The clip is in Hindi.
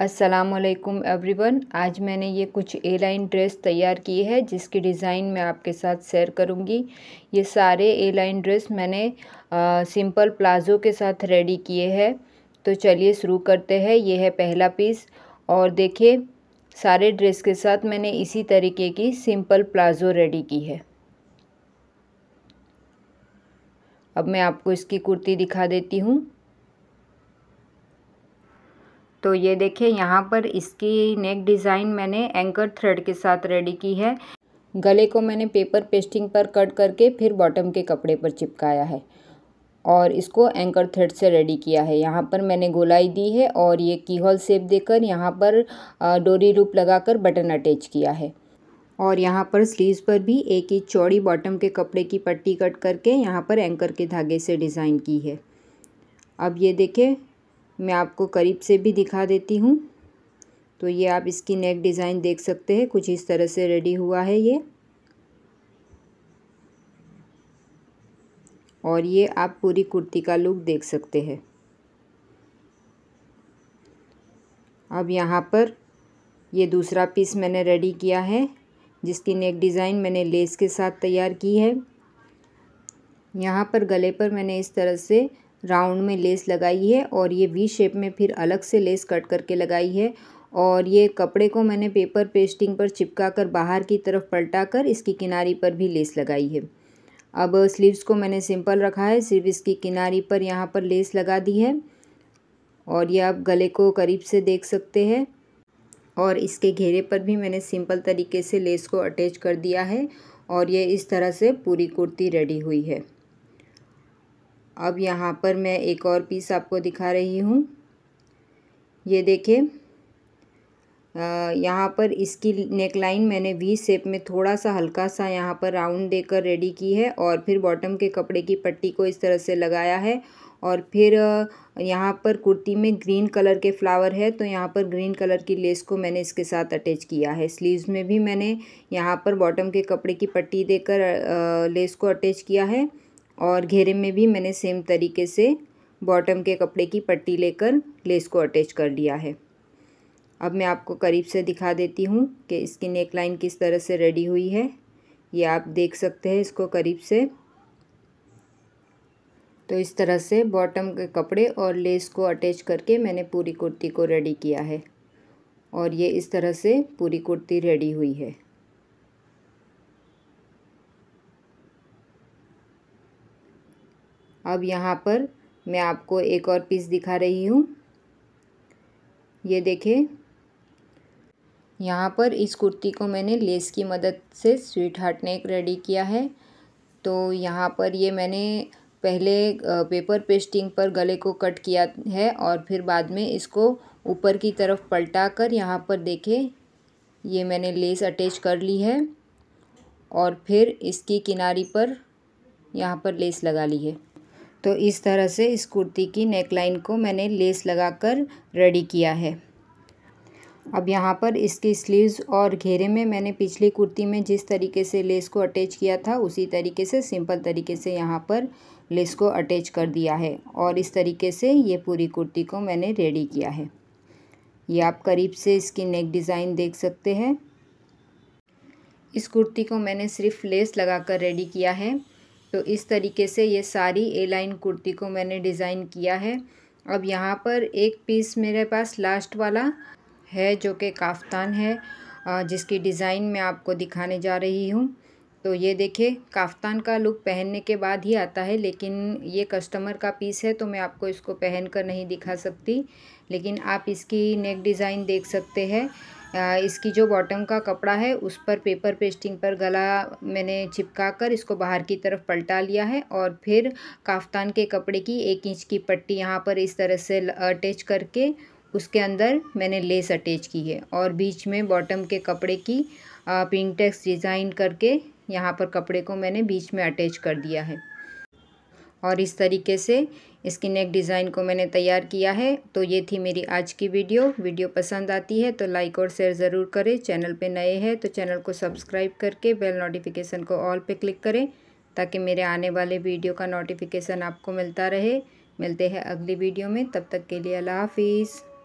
असलकुम एवरीवन आज मैंने ये कुछ ए लाइन ड्रेस तैयार की है जिसकी डिज़ाइन मैं आपके साथ शेयर करूँगी ये सारे ए लाइन ड्रेस मैंने आ, सिंपल प्लाज़ो के साथ रेडी किए हैं तो चलिए शुरू करते हैं ये है पहला पीस और देखिए सारे ड्रेस के साथ मैंने इसी तरीके की सिंपल प्लाज़ो रेडी की है अब मैं आपको इसकी कुर्ती दिखा देती हूँ तो ये देखिए यहाँ पर इसकी नेक डिज़ाइन मैंने एंकर थ्रेड के साथ रेडी की है गले को मैंने पेपर पेस्टिंग पर कट करके फिर बॉटम के कपड़े पर चिपकाया है और इसको एंकर थ्रेड से रेडी किया है यहाँ पर मैंने गोलाई दी है और ये की होल सेप देकर यहाँ पर डोरी लूप लगाकर बटन अटैच किया है और यहाँ पर स्लीव्स पर भी एक ही चौड़ी बॉटम के कपड़े की पट्टी कट करके यहाँ पर एंकर के धागे से डिज़ाइन की है अब ये देखें मैं आपको करीब से भी दिखा देती हूँ तो ये आप इसकी नेक डिज़ाइन देख सकते हैं कुछ इस तरह से रेडी हुआ है ये और ये आप पूरी कुर्ती का लुक देख सकते हैं अब यहाँ पर ये दूसरा पीस मैंने रेडी किया है जिसकी नेक डिज़ाइन मैंने लेस के साथ तैयार की है यहाँ पर गले पर मैंने इस तरह से राउंड में लेस लगाई है और ये वी शेप में फिर अलग से लेस कट करके लगाई है और ये कपड़े को मैंने पेपर पेस्टिंग पर चिपका कर बाहर की तरफ पलटा कर इसकी किनारी पर भी लेस लगाई है अब स्लीव्स को मैंने सिंपल रखा है सिर्फ इसकी किनारी पर यहाँ पर लेस लगा दी है और ये आप गले को करीब से देख सकते हैं और इसके घेरे पर भी मैंने सिंपल तरीके से लेस को अटैच कर दिया है और ये इस तरह से पूरी कुर्ती रेडी हुई है अब यहाँ पर मैं एक और पीस आपको दिखा रही हूँ ये देखिए यहाँ पर इसकी नेकलाइन मैंने वी सेप में थोड़ा सा हल्का सा यहाँ पर राउंड देकर रेडी की है और फिर बॉटम के कपड़े की पट्टी को इस तरह से लगाया है और फिर यहाँ पर कुर्ती में ग्रीन कलर के फ्लावर है तो यहाँ पर ग्रीन कलर की लेस को मैंने इसके साथ अटैच किया है स्लीव्स में भी मैंने यहाँ पर बॉटम के कपड़े की पट्टी देकर लेस को अटैच किया है और घेरे में भी मैंने सेम तरीके से बॉटम के कपड़े की पट्टी लेकर लेस को अटैच कर लिया है अब मैं आपको करीब से दिखा देती हूँ कि इसकी नेक लाइन किस तरह से रेडी हुई है ये आप देख सकते हैं इसको करीब से तो इस तरह से बॉटम के कपड़े और लेस को अटैच करके मैंने पूरी कुर्ती को रेडी किया है और ये इस तरह से पूरी कुर्ती रेडी हुई है अब यहाँ पर मैं आपको एक और पीस दिखा रही हूँ ये देखिए यहाँ पर इस कुर्ती को मैंने लेस की मदद से स्वीट हार्ट नेक रेडी किया है तो यहाँ पर ये मैंने पहले पेपर पेस्टिंग पर गले को कट किया है और फिर बाद में इसको ऊपर की तरफ पलटा कर यहाँ पर देखे ये मैंने लेस अटैच कर ली है और फिर इसकी किनारी पर यहाँ पर लेस लगा ली है तो इस तरह से इस कुर्ती की नेकलाइन को मैंने लेस लगाकर रेडी किया है अब यहाँ पर इसके स्लीव्स और घेरे में मैंने पिछली कुर्ती में जिस तरीके से लेस को अटैच किया था उसी तरीके से सिंपल तरीके से यहाँ पर लेस को अटैच कर दिया है और इस तरीके से ये पूरी कुर्ती को मैंने रेडी किया है ये आप करीब से इसकी नेक डिज़ाइन देख सकते हैं इस कुर्ती को मैंने सिर्फ लेस लगाकर रेडी किया है तो इस तरीके से ये सारी ए लाइन कुर्ती को मैंने डिज़ाइन किया है अब यहाँ पर एक पीस मेरे पास लास्ट वाला है जो कि काफ्तान है जिसकी डिज़ाइन मैं आपको दिखाने जा रही हूँ तो ये देखिए काफ्तान का लुक पहनने के बाद ही आता है लेकिन ये कस्टमर का पीस है तो मैं आपको इसको पहन कर नहीं दिखा सकती लेकिन आप इसकी नेक डिज़ाइन देख सकते हैं इसकी जो बॉटम का कपड़ा है उस पर पेपर पेस्टिंग पर गला मैंने चिपका कर इसको बाहर की तरफ पलटा लिया है और फिर काफ्तान के कपड़े की एक इंच की पट्टी यहाँ पर इस तरह से अटैच करके उसके अंदर मैंने लेस अटैच की है और बीच में बॉटम के कपड़े की पिंटेक्स डिज़ाइन करके यहाँ पर कपड़े को मैंने बीच में अटैच कर दिया है और इस तरीके से इसकी नेक डिज़ाइन को मैंने तैयार किया है तो ये थी मेरी आज की वीडियो वीडियो पसंद आती है तो लाइक और शेयर ज़रूर करें चैनल पे नए हैं तो चैनल को सब्सक्राइब करके बेल नोटिफिकेशन को ऑल पे क्लिक करें ताकि मेरे आने वाले वीडियो का नोटिफिकेशन आपको मिलता रहे मिलते हैं अगली वीडियो में तब तक के लिए अल्लाह हाफिज़